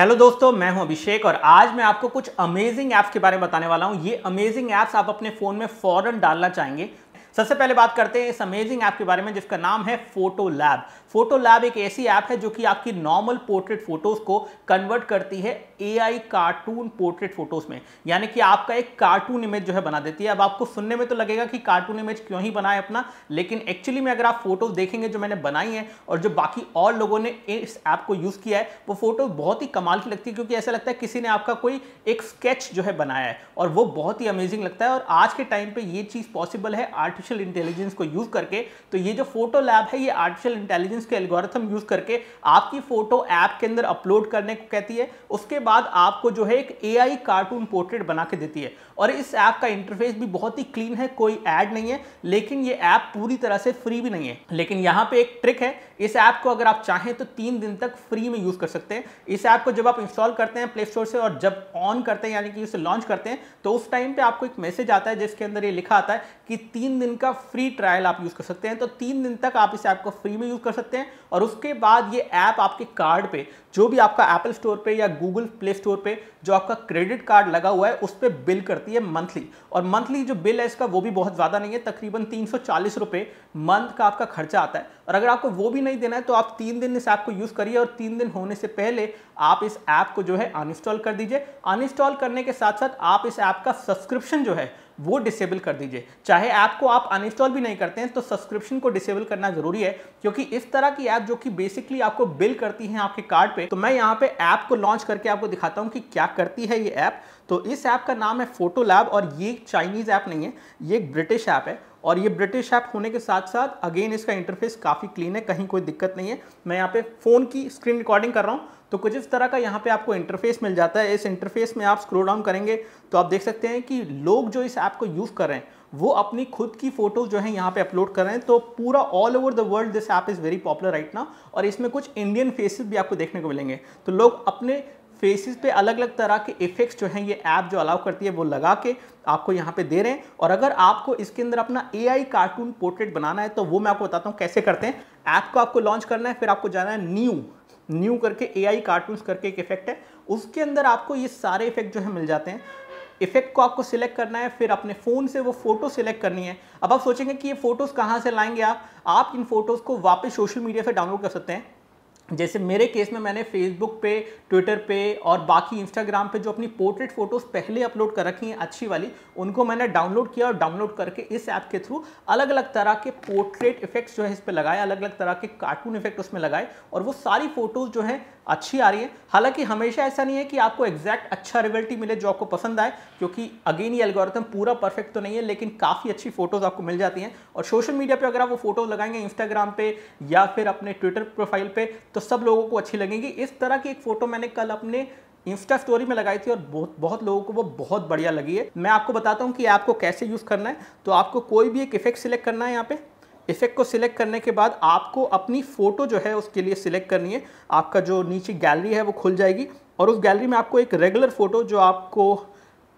hello दोस्तों मैं हूं अभिषेक और आज मैं आपको कुछ अमेजिंग ऐप्स के बारे में बताने वाला हूं ये अमेजिंग ऐप्स आप अपने फ़ोन में फौरन डालना चाहेंगे सबसे पहले बात करते हैं इस अमेजिंग ऐप के बारे में जिसका नाम है फोटो लैब फोटो लैब एक ऐसी ऐप है जो कि आपकी नॉर्मल पोर्ट्रेट फोटोज को कन्वर्ट करती है एआई कार्टून पोर्ट्रेट फोटोज में यानी कि आपका एक कार्टून इमेज जो है बना देती है अब आपको सुनने में तो लगेगा कि कार्टून इमेज क्यों ही बनाए अपना लेकिन एक्चुअली में अगर आप फोटोज देखेंगे जो मैंने बनाई है और जो बाकी और लोगों ने इस ऐप को यूज़ किया है वो फोटो बहुत ही कमाल की लगती है क्योंकि ऐसा लगता है किसी ने आपका कोई एक स्केच जो है बनाया है और वो बहुत ही अमेजिंग लगता है और आज के टाइम पर ये चीज़ पॉसिबल है आर्टिफिशियल आर्टिफिशियल इंटेलिजेंस को यूज़ करके तो ये जो फोटो लैब है ये आर्टिफिशियल इंटेलिजेंस के एल्गोरिथम यूज़ करके आपकी फोटो ऐप के अंदर अपलोड करने को कहती है उसके बाद आपको जो है एक ए कार्टून पोर्ट्रेट बना के देती है और इस ऐप का इंटरफेस भी बहुत ही क्लीन है कोई एड नहीं है लेकिन ये ऐप पूरी तरह से फ्री भी नहीं है लेकिन यहाँ पे एक ट्रिक है इस ऐप को अगर आप चाहें तो तीन दिन तक फ्री में यूज़ कर सकते हैं इस ऐप को जब आप इंस्टॉल करते हैं प्ले स्टोर से और जब ऑन करते हैं यानी कि उसे लॉन्च करते हैं तो उस टाइम पर आपको एक मैसेज आता है जिसके अंदर ये लिखा आता है कि तीन दिन का फ्री ट्रायल आप यूज़ कर सकते हैं तो तीन दिन तक आप इस ऐप को फ्री में यूज़ कर सकते हैं और उसके बाद ये ऐप आपके कार्ड पर जो भी आपका एप्पल स्टोर पर या गूगल प्ले स्टोर पर जो आपका क्रेडिट कार्ड लगा हुआ है उस पर बिल करती है मंथली और मंथली जो बिल है इसका वो भी बहुत ज़्यादा नहीं है तकरीबन तीन सौ चालीस रुपये मंथ का आपका खर्चा आता है और अगर आपको वो भी नहीं देना है तो आप तीन दिन इस ऐप को यूज़ करिए और तीन दिन होने से पहले आप इस ऐप को जो है अनइंस्टॉल कर दीजिए अनइंस्टॉल करने के साथ साथ आप इस ऐप का सब्सक्रिप्शन जो है वो डिसेबल कर दीजिए चाहे ऐप को आप अनइंस्टॉल भी नहीं करते हैं तो सब्सक्रिप्शन को डिसेबल करना जरूरी है क्योंकि इस तरह की ऐप जो कि बेसिकली आपको बिल करती है आपके कार्ड पे तो मैं यहाँ पे ऐप को लॉन्च करके आपको दिखाता हूँ कि क्या करती है ये ऐप तो इस ऐप का नाम है फोटो लैब और ये चाइनीज़ ऐप नहीं है ये एक ब्रिटिश ऐप है और ये ब्रिटिश ऐप होने के साथ साथ अगेन इसका इंटरफेस काफ़ी क्लीन है कहीं कोई दिक्कत नहीं है मैं यहाँ पे फ़ोन की स्क्रीन रिकॉर्डिंग कर रहा हूँ तो कुछ इस तरह का यहाँ पे आपको इंटरफेस मिल जाता है इस इंटरफेस में आप स्क्रोल डाउन करेंगे तो आप देख सकते हैं कि लोग जो इस ऐप को यूज़ कर रहे हैं वो अपनी खुद की फ़ोटोज़ जो है यहाँ पे अपलोड कर रहे हैं तो पूरा all over the world this app is very popular right ना और इसमें कुछ इंडियन फेसेस भी आपको देखने को मिलेंगे तो लोग अपने फेसेस पे अलग अलग तरह के इफेक्ट्स जो हैं ये ऐप जो अलाउ करती है वो लगा के आपको यहाँ पे दे रहे हैं और अगर आपको इसके अंदर अपना एआई कार्टून पोर्ट्रेट बनाना है तो वो मैं आपको बताता हूँ कैसे करते हैं ऐप को आपको लॉन्च करना है फिर आपको जाना है न्यू न्यू करके ए आई कार्टून करके एक इफेक्ट है उसके अंदर आपको ये सारे इफेक्ट जो है मिल जाते हैं इफेक्ट को आपको सिलेक्ट करना है फिर अपने फ़ोन से वो फ़ोटो सिलेक्ट करनी है अब आप सोचेंगे कि ये फ़ोटोज़ कहाँ से लाएंगे आप आप इन फ़ोटोज़ को वापस सोशल मीडिया से डाउनलोड कर सकते हैं जैसे मेरे केस में मैंने फेसबुक पे ट्विटर पे और बाकी इंस्टाग्राम पे जो अपनी पोर्ट्रेट फोटोज़ पहले अपलोड कर रखी हैं अच्छी वाली उनको मैंने डाउनलोड किया और डाउनलोड करके इस ऐप के थ्रू अलग अलग तरह के पोर्ट्रेट इफेक्ट्स जो है इस पर लगाए अलग अलग तरह के कार्टून इफेक्ट उसमें लगाए और वो सारी फ़ोटोज़ जो है अच्छी आ रही है हालांकि हमेशा ऐसा नहीं है कि आपको एग्जैक्ट अच्छा रिजल्ट ही मिले जो आपको पसंद आए क्योंकि अगेन ये एल्गोरिथम पूरा परफेक्ट तो नहीं है लेकिन काफ़ी अच्छी फोटोज़ आपको मिल जाती हैं और सोशल मीडिया पे अगर आप वो फोटोज़ लगाएंगे इंस्टाग्राम पे या फिर अपने ट्विटर प्रोफाइल पर तो सब लोगों को अच्छी लगेंगी इस तरह की एक फ़ोटो मैंने कल अपने इंस्टा स्टोरी में लगाई थी और बहुत बहुत लोगों को वो बहुत बढ़िया लगी है मैं आपको बताता हूँ कि आपको कैसे यूज़ करना है तो आपको कोई भी एक इफेक्ट सिलेक्ट करना है यहाँ पे इफेक्ट को सिलेक्ट करने के बाद आपको अपनी फ़ोटो जो है उसके लिए सिलेक्ट करनी है आपका जो नीचे गैलरी है वो खुल जाएगी और उस गैलरी में आपको एक रेगुलर फ़ोटो जो आपको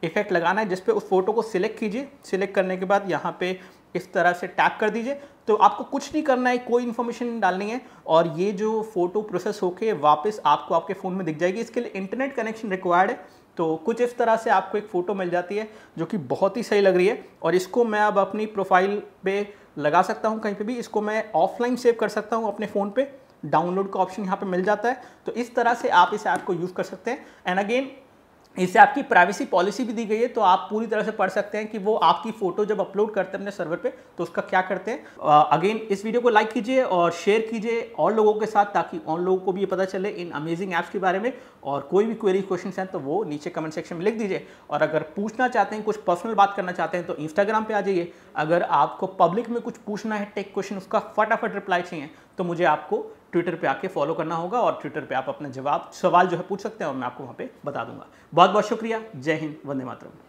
इफेक्ट लगाना है जिसपे उस फोटो को सिलेक्ट कीजिए सिलेक्ट करने के बाद यहाँ पे इस तरह से टैप कर दीजिए तो आपको कुछ नहीं करना है कोई इन्फॉर्मेशन नहीं डालनी है और ये जो फ़ोटो प्रोसेस होके वापस आपको आपके फ़ोन में दिख जाएगी इसके लिए इंटरनेट कनेक्शन रिक्वायर्ड है तो कुछ इस तरह से आपको एक फ़ोटो मिल जाती है जो कि बहुत ही सही लग रही है और इसको मैं अब अपनी प्रोफाइल पे लगा सकता हूँ कहीं पे भी इसको मैं ऑफलाइन सेव कर सकता हूँ अपने फ़ोन पे डाउनलोड का ऑप्शन यहाँ पे मिल जाता है तो इस तरह से आप इस ऐप को यूज़ कर सकते हैं एंड अगेन इससे आपकी प्राइवेसी पॉलिसी भी दी गई है तो आप पूरी तरह से पढ़ सकते हैं कि वो आपकी फ़ोटो जब अपलोड करते हैं अपने सर्वर पे तो उसका क्या करते हैं अगेन इस वीडियो को लाइक कीजिए और शेयर कीजिए और लोगों के साथ ताकि और लोगों को भी ये पता चले इन अमेजिंग ऐप्स के बारे में और कोई भी क्वेरी क्वेश्चन हैं तो वो नीचे कमेंट सेक्शन में लिख दीजिए और अगर पूछना चाहते हैं कुछ पर्सनल बात करना चाहते हैं तो इंस्टाग्राम पर आ जाइए अगर आपको पब्लिक में कुछ पूछना है टेक क्वेश्चन उसका फटाफट रिप्लाई चाहिए तो मुझे आपको ट्विटर पे आके फॉलो करना होगा और ट्विटर पे आप अपना जवाब सवाल जो है पूछ सकते हैं और मैं आपको वहाँ पे बता दूंगा बहुत बहुत शुक्रिया जय हिंद वंदे मातरम